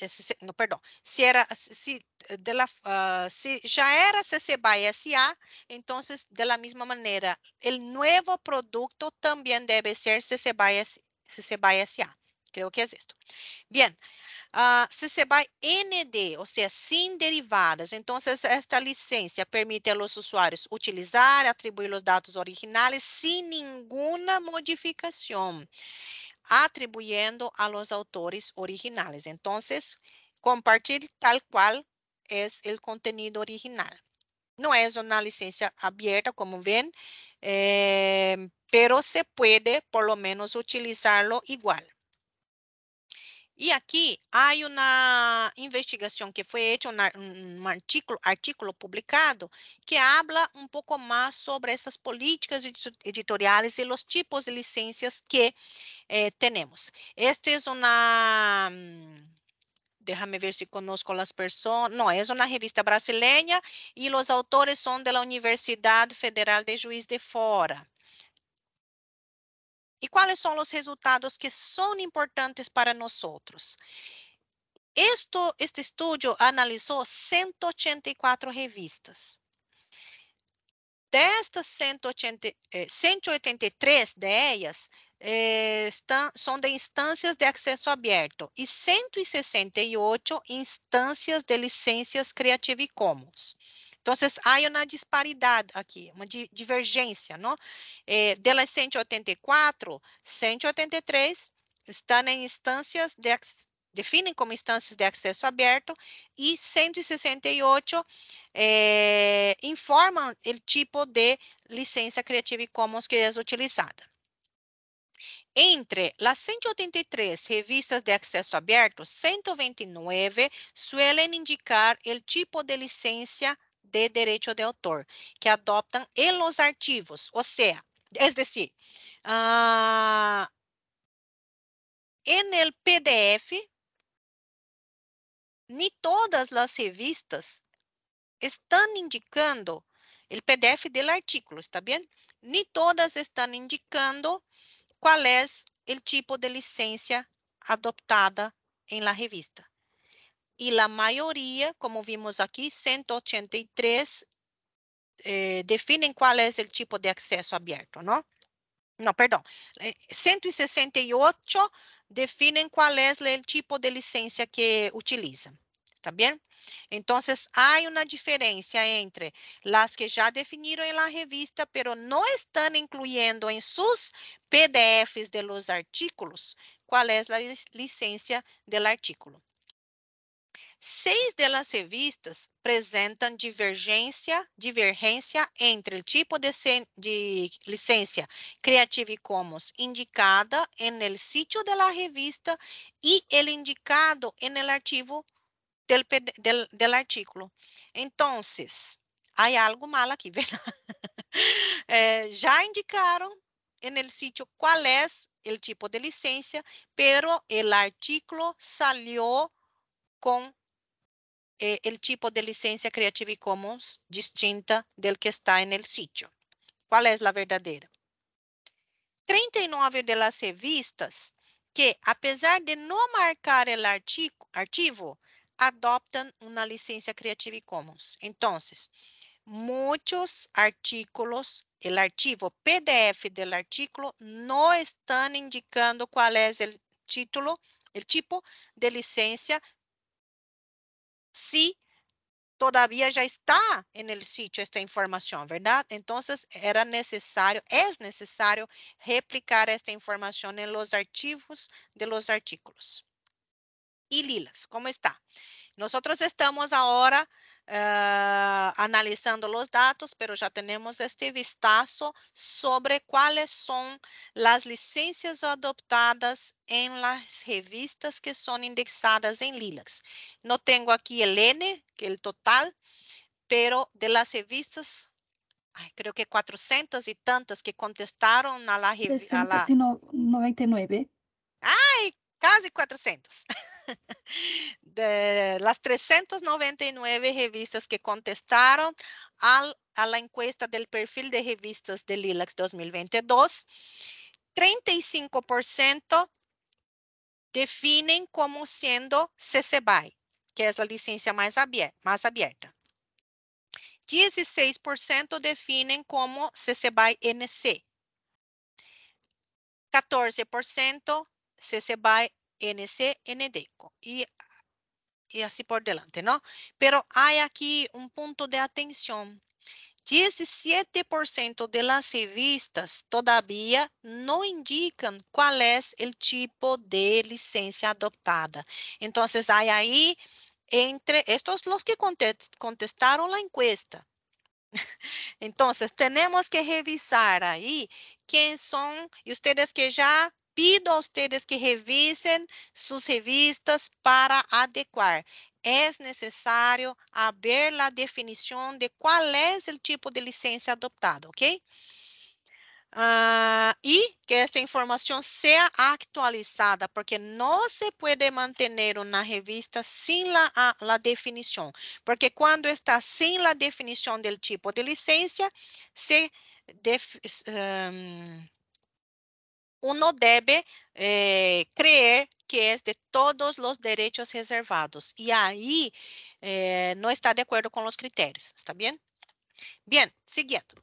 eh, se, no, perdão, se era se, eh, de la, uh, se já era CC BY SA, então de la maneira, ah, o novo produto também deve ser CC BY, CC BY SA. Creio que é isto. Bem, uh, CC BY ND, ou seja, sem derivadas. Então, esta licença permite aos usuários utilizar, e atribuir os dados originais sem nenhuma modificação. atribuyendo a los autores originales. Entonces, compartir tal cual es el contenido original. No es una licencia abierta, como ven, eh, pero se puede por lo menos utilizarlo igual. E aqui há uma investigação que foi feita, um artigo artículo, publicado que habla um pouco mais sobre essas políticas editoriales e los tipos de licenças que eh, tenemos. é uma, una... Mm, déjame ver se conosco as pessoas. Não, é uma revista brasileira e los autores são da Universidade Federal de Juiz de Fora e quais são os resultados que são importantes para nós outros. Esto, este estudo analisou 184 revistas. Destas 183 delas são de instâncias eh, de acesso aberto e 168 instâncias de licenças Creative Commons. Então, há ah, uma disparidade aqui, uma di divergência, não? Eh, delas 184, 183 estão em instâncias de definem como instâncias de acesso aberto e 168 eh, é, informam o tipo de licença Creative Commons que é utilizada. Entre as 183 revistas de acesso aberto, 129 suelen indicar o tipo de licença de direito de autor, que adoptam em los archivos, ou seja, es é assim, decir, uh, ah, en el PDF, ni todas las revistas están indicando el PDF del artículo, ¿está bien? Ni todas están indicando qual é o tipo de licença adoptada em la revista e a maioria, como vimos aqui, 183, eh, definem qual é o tipo de acesso aberto, não? Não, perdão. Eh, 168 definem qual é o tipo de licença que utilizam. Tá bem? Então, há uma diferença entre as que já definiram na revista, mas não estão incluindo em seus PDFs de los artículos qual é a licença do artículo. Seis das revistas apresentam divergência, divergência entre o tipo de, de Creative Commons indicada no sítio da revista e el indicado em el arquivo del, del, del artículo. Então, há algo mal aqui, [laughs] ¿verdad? eh, já indicaram em el sítio qual é el tipo de licença pero el artículo salió com eh, el tipo de licencia Creative Commons distinta del que está en el sitio. ¿Cuál es la verdadera? 39 de las revistas que, apesar de no marcar el artigo, archivo, adoptan una licencia Creative Commons. Entonces, muchos artículos, el archivo PDF del artículo no están indicando cuál es el título, el tipo de licencia si todavía ya está en el sitio esta información, ¿verdad? Entonces era necesario, es necesario replicar esta información en los archivos de los artículos. Y Lilas, ¿cómo está? Nosotros estamos ahora uh, os dados, mas já temos este vistazo sobre quais são as licenças adoptadas em las revistas que são indexadas em Lilacs. Não tenho aqui o N, que é o total, mas de las revistas Ay, creo que 400 y tantas que contestaron a la... A la... 99. Ay, casi 400. [laughs] [laughs] de las 399 revistas que contestaron a la encuesta del perfil de revistas de LILAX 2022, 35% definen como siendo BY, que es la licencia más, más abierta. 16% definen como by NC. 14% CCBY NC, NDECO e e assim por delante, não? Pero há aqui um ponto de atenção: 17% de las revistas todavía não indicam qual é o tipo de licença adoptada. Então, há aí entre estes, os que contestaram a encuesta. [laughs] Então, temos que revisar aí quem são, e vocês que já pido a vocês que revisem suas revistas para adequar. É necessário haver a definição de qual é o tipo de licença adotado, ¿ok? Uh, que esta informação seja atualizada, porque não se pode manter uma revista sem a definição, porque quando está sem a definição do tipo de licença se def, um, eh, uno debe eh, creer que es de todos los derechos reservados y ahí eh, no está de acuerdo con los criterios. ¿Está bien? Bien, siguiendo.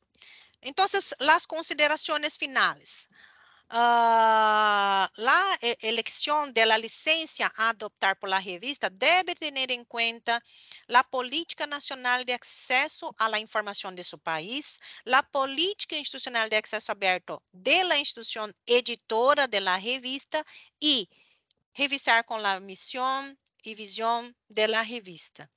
Entonces, las consideraciones finales a ah, la da de la licencia a adoptar por la revista deve tener em conta la política nacional de acesso a la informação de su país, la política institucional de acesso aberto de la institución editora de la revista e revisar com la missão e visão de la revista.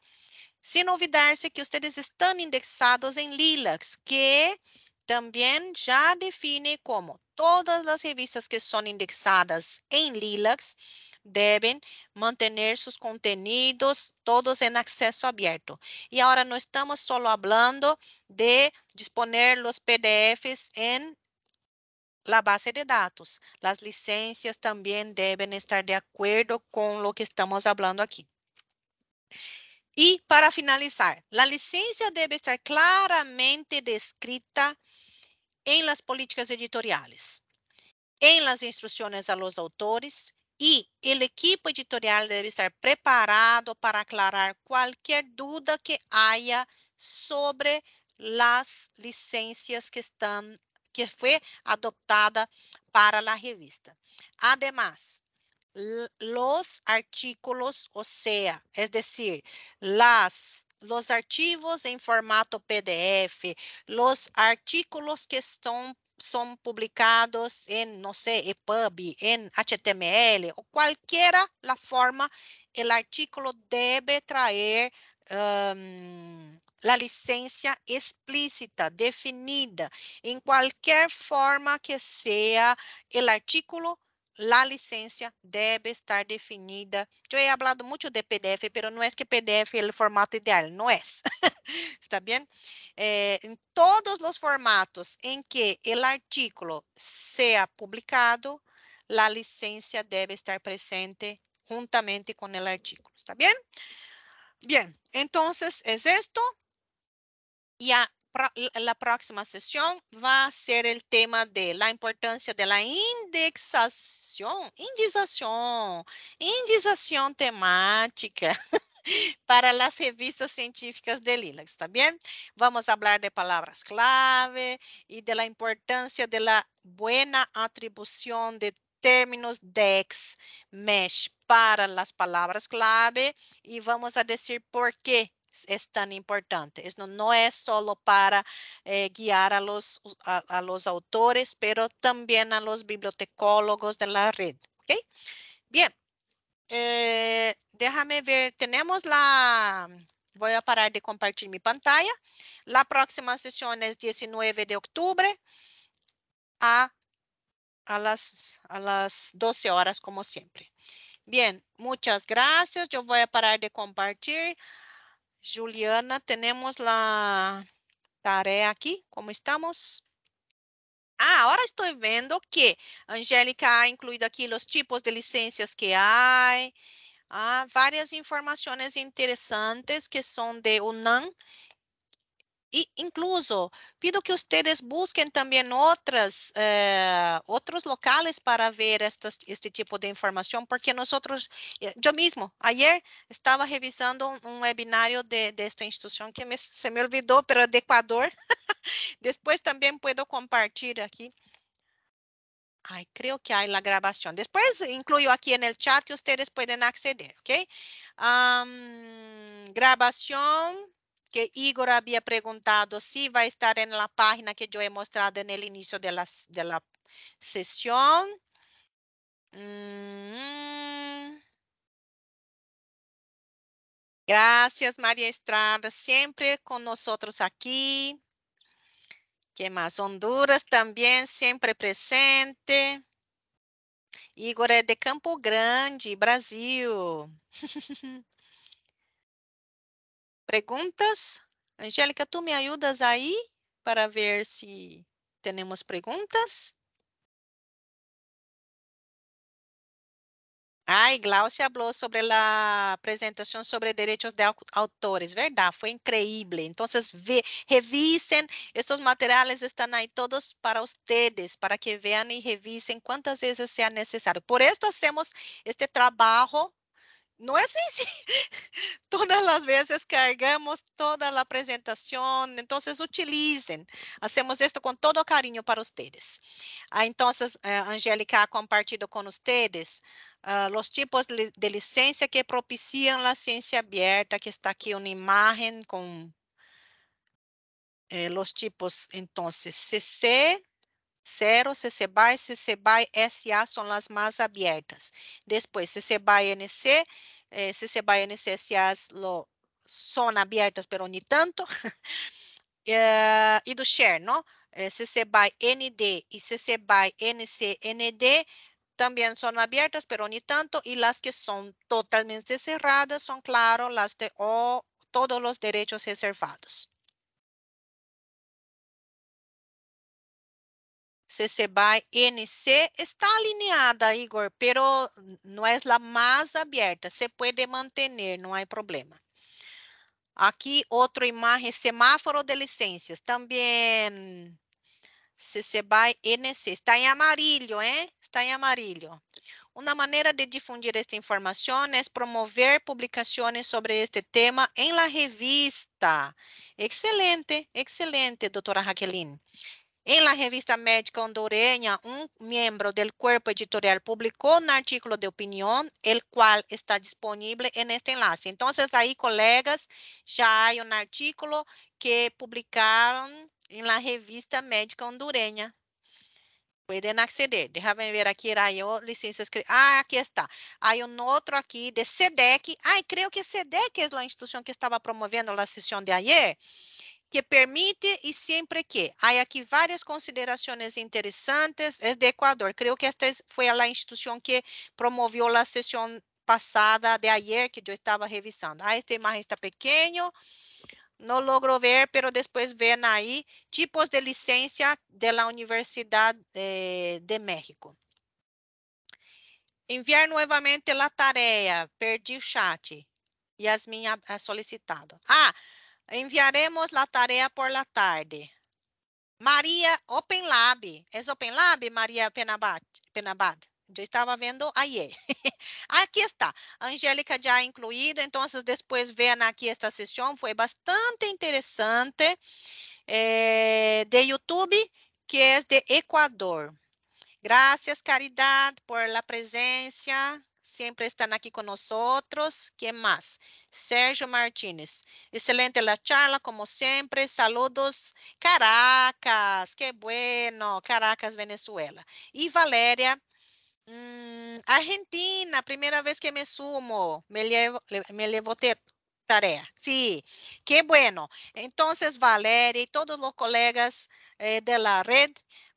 Sin olvidar que ustedes estão indexados em Lilacs, que também já define como todas as revistas que são indexadas em Lilacs devem manter seus contenidos todos em acesso aberto. E agora não estamos só falando de disponer os PDFs em la base de dados. As licenças também devem estar de acordo com o que estamos falando aqui. E para finalizar, a licença deve estar claramente descrita em las políticas editoriales, em las instrucciones a los autores e el equipo editorial debe estar preparado para aclarar cualquier duda que haya sobre las licencias que están que fue adoptada para la revista. Además, los artículos, o sea, es decir, las los archivos em formato PDF, los artículos que estão são publicados em, não sei, EPUB, em HTML, ou qualquer forma, o artículo deve trazer um, a licença explícita, definida, em qualquer forma que seja o artículo la licencia debe estar definida. Yo he hablado mucho de PDF, pero no es que PDF es é el formato ideal, no es. É. [laughs] ¿Está bien? É, eh, en todos los formatos en que el artículo sea publicado, la licencia debe estar presente juntamente con el artículo. ¿Está bien? Bien, entonces es esto. a la próxima sesión va a ser el tema de la importancia de la indexación indicación, indización, temática. [laughs] para as revistas científicas de Linux, ¿está bem? Vamos falar de palavras clave e de importância da de la buena de términos DEX, MESH, para as palavras clave e vamos a dizer por qué es tan importante. Es, no, es solo para eh, guiar a los, los, autores, pero también a los bibliotecólogos de la red. ¿okay? Bien, eh, déjame ver, tenemos la... Voy a parar de compartir mi pantalla. La próxima sesión es 19 de octubre a las 12 horas, como siempre. Bien, muchas gracias. Yo voy a parar de compartir. Juliana, temos a tarefa aqui, como estamos? Ah, agora estou vendo que Angélica ha incluído aqui os tipos de licenças que há, há ah, várias informações interessantes que são de UNAM e, incluso, pido que vocês busquem também outras, eh, outros locais para ver estas, este tipo de informação, porque nós, eu eh, mesmo, ayer estava revisando um, webinário de, desta instituição que me, se me olvidou, pero de Equador. [laughs] Depois também puedo compartilhar aqui. Ai, que há a gravação. Depois incluo aqui no chat e vocês podem acceder, ok? Um, gravação que Igor havia perguntado se vai estar na página que eu he mostrado no início da sessão. Obrigada, Gracias, Maria Estrada, sempre conosco aqui. Que mais? Honduras também, sempre presente. Igor é de Campo Grande, Brasil. [laughs] perguntas? Angélica, tu me ajudas aí para ver se temos perguntas? Ai, Glaucia falou sobre a apresentação sobre direitos de autores, verdade? Foi incrível. Então, revisem, estes materiais estão aí todos para vocês, para que vejam e revisem quantas vezes seja necessário. Por isso, fazemos este trabalho no es así. [laughs] Todas las veces cargamos toda la presentación, entonces utilicen. Hacemos esto con todo cariño para ustedes. Ah, entonces, eh, Angélica ha compartido con ustedes uh, los tipos de licencia que propician la ciencia abierta, que está aquí una imagen con eh, los tipos, entonces, CC, BY, CC by SA son las más abiertas. Después, by NC, eh, by NC SA lo, son abiertas, pero ni tanto. [laughs] Eh, y do share, ¿no? CC by ND y CC by NC, ND también son abiertas, pero ni tanto. Y las que son totalmente cerradas son, claro, las de o oh, todos los derechos reservados. CC BY NC está alineada, Igor, pero não é a mais aberta. Se pode manter, não há problema. Aqui, outra imagem, semáforo de licenças. Também CC BY NC. Está em amarelo, hein? Está em amarelo. Uma maneira de difundir esta informação é promover publicações sobre este tema em la revista. Excelente, excelente, doutora Raqueline. Em la revista médica hondureña, um membro del cuerpo editorial publicou um artigo de opinião, el qual está disponível en este enlace. Então, aí, colegas, já há um artigo que publicaram em la revista médica hondureña. Pueden acceder. eu ver aqui, era licença escrita. Ah, aqui está. Há um outro aqui de SEDEC. Ah, creio que SEDEC é a instituição que estava promovendo a sessão de ayer que permite e sempre que. Há aqui várias considerações interessantes. É de Equador. Creio que esta foi a instituição que promoveu a sessão passada de ayer que eu estava revisando. Ah, esta imagem está pequeno, não logro ver, pero depois ven aí tipos de licença de la de, eh, de México. Enviar novamente a tarefa, perdi o chat. Yasmin ha solicitado. Ah, Enviaremos a tarefa por la tarde. Maria Open Lab É Open Lab Maria Penabat? Penabat? Eu estava vendo aí. [laughs] aqui está. Angélica já incluída. Então, depois vejam aqui esta sessão. Foi bastante interessante. Eh, de YouTube, que é de Equador. Graças, Caridade, por la presença siempre están aquí con nosotros. ¿Quién más? Sergio Martínez. Excelente la charla, como siempre. Saludos, Caracas. Qué bueno, Caracas, Venezuela. Y Valeria. Mm, Argentina, primera vez que me sumo, me llevo, me llevo tarea. Sí, qué bueno. Entonces, Valeria y todos los colegas eh, de la red,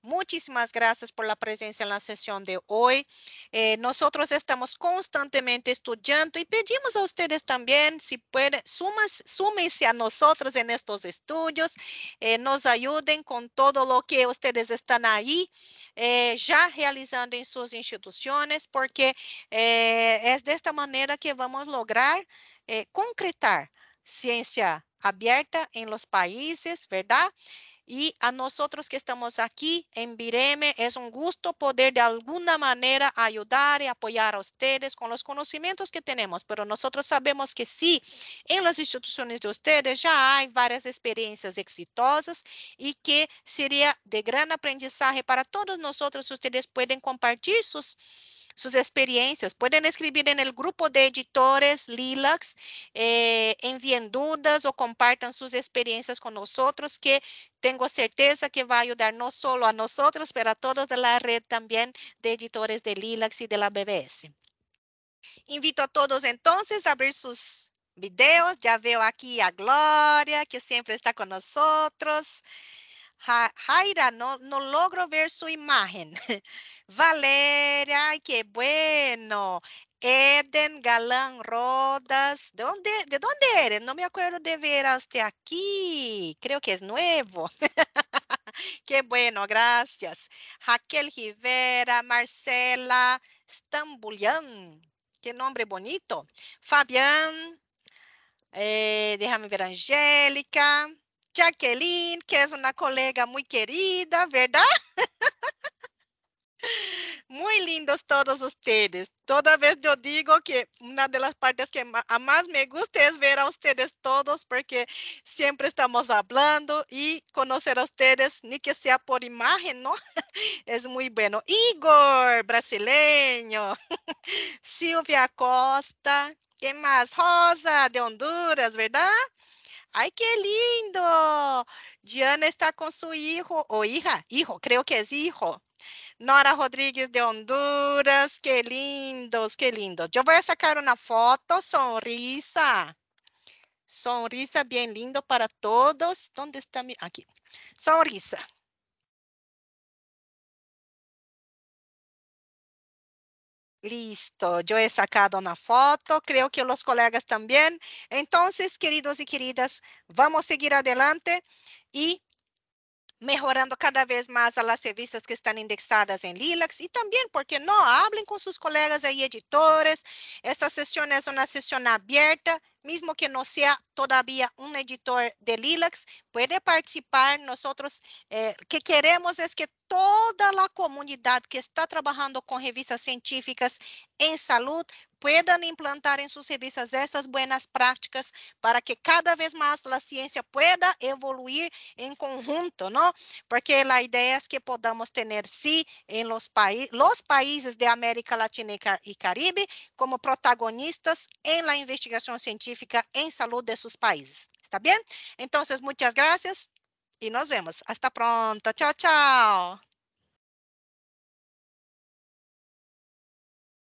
Muchísimas gracias por la presencia en la sesión de hoy. Eh, nosotros estamos constantemente estudiando y pedimos a ustedes también, si pueden, sumas, súmense a nosotros en estos estudios, eh, nos ayuden con todo lo que ustedes están ahí eh, ya realizando en sus instituciones, porque eh, es de esta manera que vamos a lograr eh, concretar ciencia aberta em los países, verdade? E a nosotros que estamos aquí en Bireme, es un gusto poder de alguna manera ayudar y apoyar a ustedes con los conocimientos que tenemos. Pero nosotros sabemos que sí, en las instituciones de ustedes já hay varias experiencias exitosas y que sería de gran aprendizaje para todos nosotros. Ustedes pueden compartir sus sus experiencias. Pueden escribir en el grupo de editores Lilacs, eh, envíen dudas o compartan sus experiencias con nosotros, que tengo certeza que va a ayudar no solo a nosotros, pero a todos de la red también de editores de Lilacs y de la BBS. Invito a todos entonces a abrir sus videos. Ya veo aquí a Gloria, que siempre está con nosotros. Jaira, no, no, logro ver sua imagen. [laughs] Valeria, que bueno. Eden Galan, Rodas. ¿De onde, ¿De onde eres? Não me acuerdo de ver a usted aqui. Creo que é novo. Que bueno, gracias. Raquel Rivera, Marcela Stambulian. que nome bonito. Fabián, eh, me ver, Angélica. Jacqueline, que é uma colega muito querida, verdade? [laughs] Muito lindos todos vocês. Toda vez eu digo que uma das partes que a mais me gusta é ver a vocês todos, porque sempre estamos falando e conhecer a vocês, nem que seja por imagem, não? [laughs] É muito bom. Igor, brasileiro. [laughs] Silvia Costa. Quem mais? Rosa, de Honduras, verdade? Ai, que lindo! Diana está com seu hijo, ou hija, hijo, creo que é hijo. Nora Rodrigues de Honduras, que lindos, que lindos. eu vou a sacar uma foto, sonrisa. Sonrisa bem lindo para todos. onde está minha? aqui Sonrisa. Listo, yo he sacado una foto, creo que los colegas también. Entonces, queridos y queridas, vamos a seguir adelante y mejorando cada vez mais as revistas que estão indexadas em Lilacs e também porque não, Hablen com seus colegas aí, editores. Esta sessão é uma sessão aberta, mesmo que não seja todavía um editor de Lilacs, pode participar. Nós eh, que queremos é que toda a comunidade que está trabalhando com revistas científicas em salud puedan implantar en sus revistas estas buenas prácticas para que cada vez más la ciencia pueda evoluir en conjunto, ¿no? Porque la idea es que podamos tener, sí, en los, países, los países de América Latina y Caribe como protagonistas en la investigación científica en salud de sus países. ¿Está bien? Entonces, muchas gracias y nos vemos. Hasta pronto. Chao, chao.